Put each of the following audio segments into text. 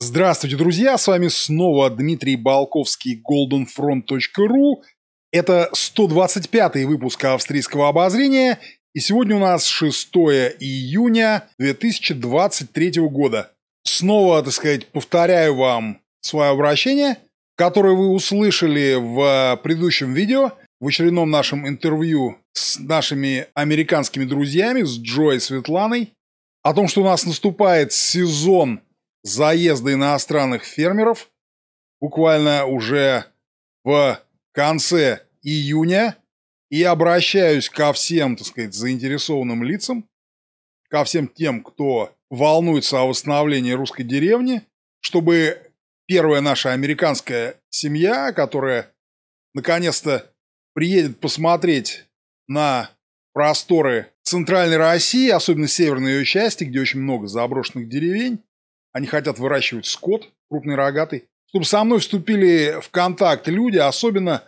Здравствуйте, друзья! С вами снова Дмитрий Балковский, goldenfront.ru. Это 125-й выпуск австрийского обозрения, и сегодня у нас 6 июня 2023 года. Снова, так сказать, повторяю вам свое обращение, которое вы услышали в предыдущем видео, в очередном нашем интервью с нашими американскими друзьями, с Джой и Светланой, о том, что у нас наступает сезон – заезда иностранных фермеров, буквально уже в конце июня, и обращаюсь ко всем, так сказать, заинтересованным лицам, ко всем тем, кто волнуется о восстановлении русской деревни, чтобы первая наша американская семья, которая наконец-то приедет посмотреть на просторы Центральной России, особенно северной ее части, где очень много заброшенных деревень, они хотят выращивать скот крупный рогатый, чтобы со мной вступили в контакт люди, особенно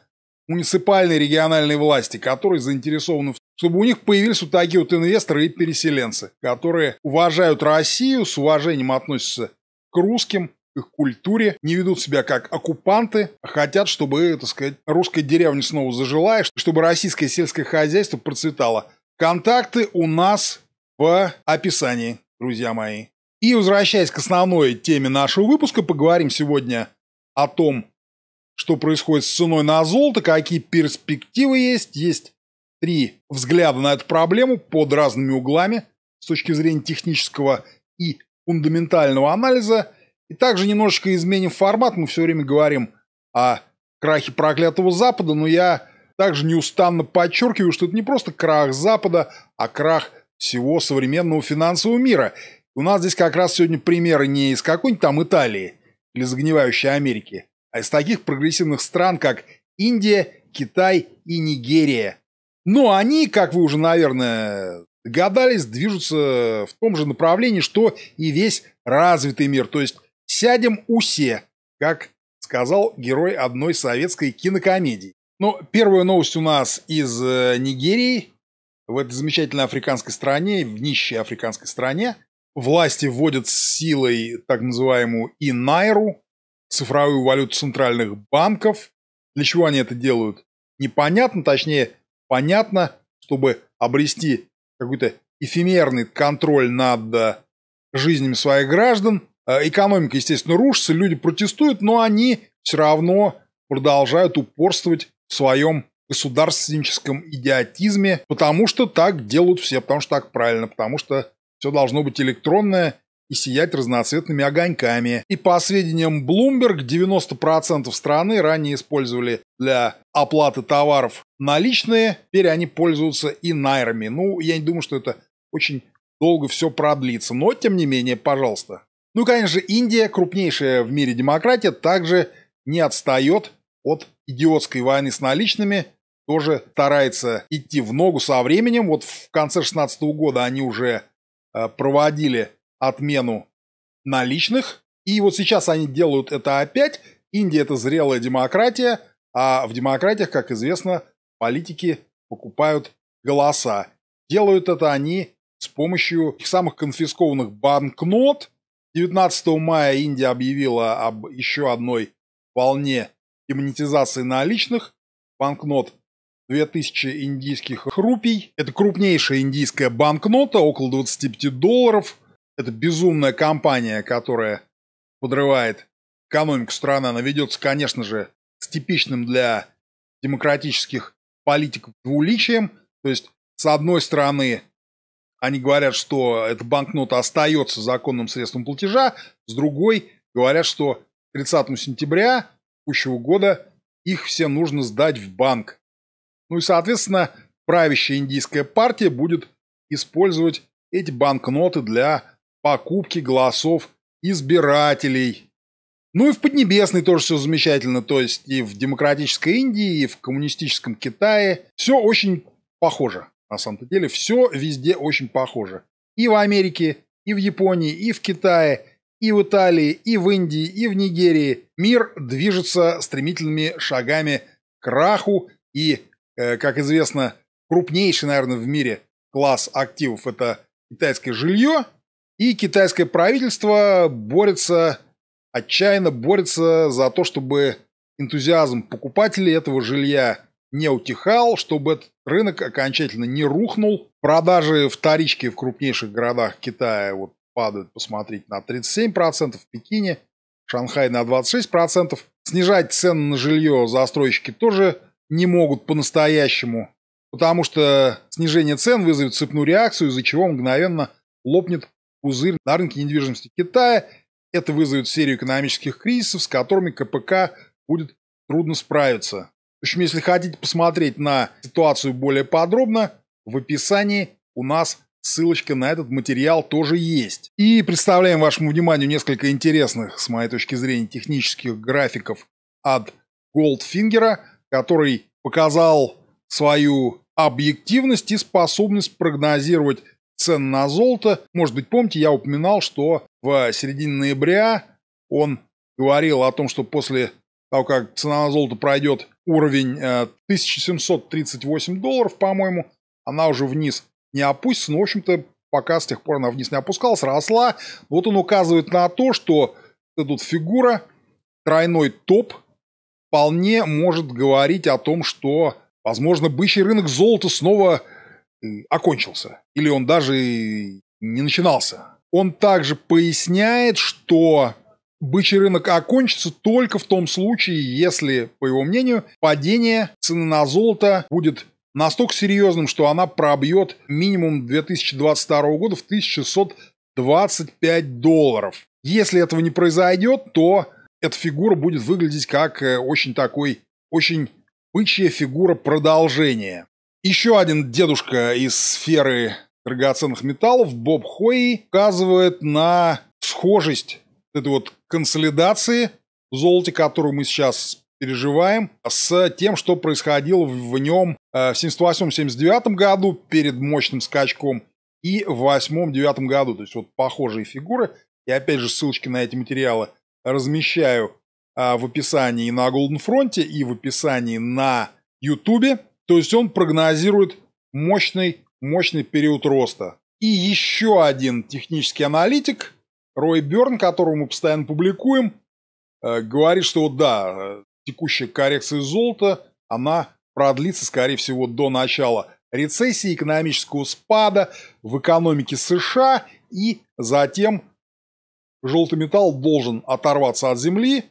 муниципальной региональной власти, которые заинтересованы в чтобы у них появились вот такие вот инвесторы и переселенцы, которые уважают Россию, с уважением относятся к русским, их культуре, не ведут себя как оккупанты, а хотят, чтобы, так сказать, русская деревня снова зажила, и чтобы российское сельское хозяйство процветало. Контакты у нас в описании, друзья мои. И возвращаясь к основной теме нашего выпуска, поговорим сегодня о том, что происходит с ценой на золото, какие перспективы есть. Есть три взгляда на эту проблему под разными углами с точки зрения технического и фундаментального анализа. И также немножечко изменим формат. Мы все время говорим о крахе проклятого Запада, но я также неустанно подчеркиваю, что это не просто крах Запада, а крах всего современного финансового мира – у нас здесь как раз сегодня примеры не из какой-нибудь там Италии или загнивающей Америки, а из таких прогрессивных стран, как Индия, Китай и Нигерия. Но они, как вы уже, наверное, догадались, движутся в том же направлении, что и весь развитый мир. То есть сядем усе, как сказал герой одной советской кинокомедии. Но первая новость у нас из э, Нигерии. В этой замечательной африканской стране, в нищей африканской стране, Власти вводят с силой так называемую инайру, цифровую валюту центральных банков. Для чего они это делают? Непонятно, точнее, понятно, чтобы обрести какой-то эфемерный контроль над э, жизнями своих граждан. Э, экономика, естественно, рушится, люди протестуют, но они все равно продолжают упорствовать в своем государственническом идиотизме, потому что так делают все, потому что так правильно, потому что все должно быть электронное и сиять разноцветными огоньками. И по сведениям Bloomberg, 90% страны ранее использовали для оплаты товаров наличные, теперь они пользуются и найрами. Ну, я не думаю, что это очень долго все продлится, но тем не менее, пожалуйста. Ну и, конечно, Индия, крупнейшая в мире демократия, также не отстает от идиотской войны с наличными, тоже старается идти в ногу со временем. Вот в конце 16 года они уже Э, проводили отмену наличных. И вот сейчас они делают это опять. Индия – это зрелая демократия, а в демократиях, как известно, политики покупают голоса. Делают это они с помощью их самых конфискованных банкнот. 19 мая Индия объявила об еще одной волне демонетизации наличных банкнот 2000 индийских рупий. Это крупнейшая индийская банкнота, около 25 долларов. Это безумная компания, которая подрывает экономику страны. Она ведется, конечно же, с типичным для демократических политиков двуличием. То есть, с одной стороны, они говорят, что эта банкнота остается законным средством платежа, с другой говорят, что к 30 сентября текущего года их все нужно сдать в банк. Ну и, соответственно, правящая индийская партия будет использовать эти банкноты для покупки голосов избирателей. Ну и в Поднебесной тоже все замечательно, то есть и в демократической Индии, и в коммунистическом Китае. Все очень похоже, на самом-то деле, все везде очень похоже. И в Америке, и в Японии, и в Китае, и в Италии, и в Индии, и в Нигерии. Мир движется стремительными шагами к краху и Э, как известно, крупнейший, наверное, в мире класс активов – это китайское жилье, и китайское правительство борется, отчаянно борется за то, чтобы энтузиазм покупателей этого жилья не утихал, чтобы этот рынок окончательно не рухнул. Продажи вторички в крупнейших городах Китая вот падают, посмотрите, на 37%, в Пекине, Шанхай на 26%. Снижать цены на жилье застройщики тоже не могут по-настоящему, потому что снижение цен вызовет цепную реакцию, из-за чего мгновенно лопнет пузырь на рынке недвижимости Китая. Это вызовет серию экономических кризисов, с которыми КПК будет трудно справиться. В общем, если хотите посмотреть на ситуацию более подробно, в описании у нас ссылочка на этот материал тоже есть. И представляем вашему вниманию несколько интересных, с моей точки зрения, технических графиков от Goldfinger – который показал свою объективность и способность прогнозировать цен на золото. Может быть, помните, я упоминал, что в середине ноября он говорил о том, что после того, как цена на золото пройдет уровень 1738 э, долларов, по-моему, она уже вниз не опустится. Но, ну, в общем-то, пока с тех пор она вниз не опускалась, росла. Вот он указывает на то, что тут фигура, тройной топ – вполне может говорить о том, что, возможно, бычий рынок золота снова э, окончился. Или он даже не начинался. Он также поясняет, что бычий рынок окончится только в том случае, если, по его мнению, падение цены на золото будет настолько серьезным, что она пробьет минимум 2022 года в 1625 долларов. Если этого не произойдет, то эта фигура будет выглядеть как э, очень такой, очень бычья фигура продолжения. Еще один дедушка из сферы драгоценных металлов, Боб Хой, указывает на схожесть этой вот консолидации золота, которую мы сейчас переживаем, с тем, что происходило в нем э, в 78-79 году перед мощным скачком и в 8-9 году. То есть вот похожие фигуры. И опять же ссылочки на эти материалы – размещаю а, в описании на Golden Front и в описании на YouTube. То есть он прогнозирует мощный, мощный период роста. И еще один технический аналитик, Рой Берн, которого мы постоянно публикуем, э, говорит, что вот да, э, текущая коррекция золота, она продлится, скорее всего, до начала рецессии, экономического спада в экономике США и затем желтый металл должен оторваться от земли,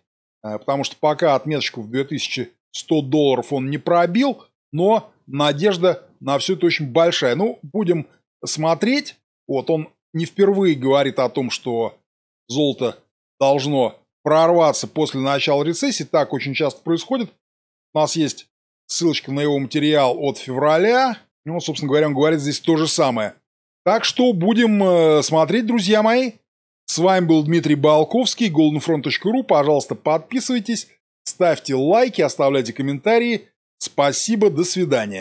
э, потому что пока отметочку в 2100 долларов он не пробил, но надежда на все это очень большая. Ну, будем смотреть. Вот он не впервые говорит о том, что золото должно прорваться после начала рецессии. Так очень часто происходит. У нас есть ссылочка на его материал от февраля. Ну, собственно говоря, он говорит здесь то же самое. Так что будем э, смотреть, друзья мои. С вами был Дмитрий Балковский, goldenfront.ru. Пожалуйста, подписывайтесь, ставьте лайки, оставляйте комментарии. Спасибо, до свидания.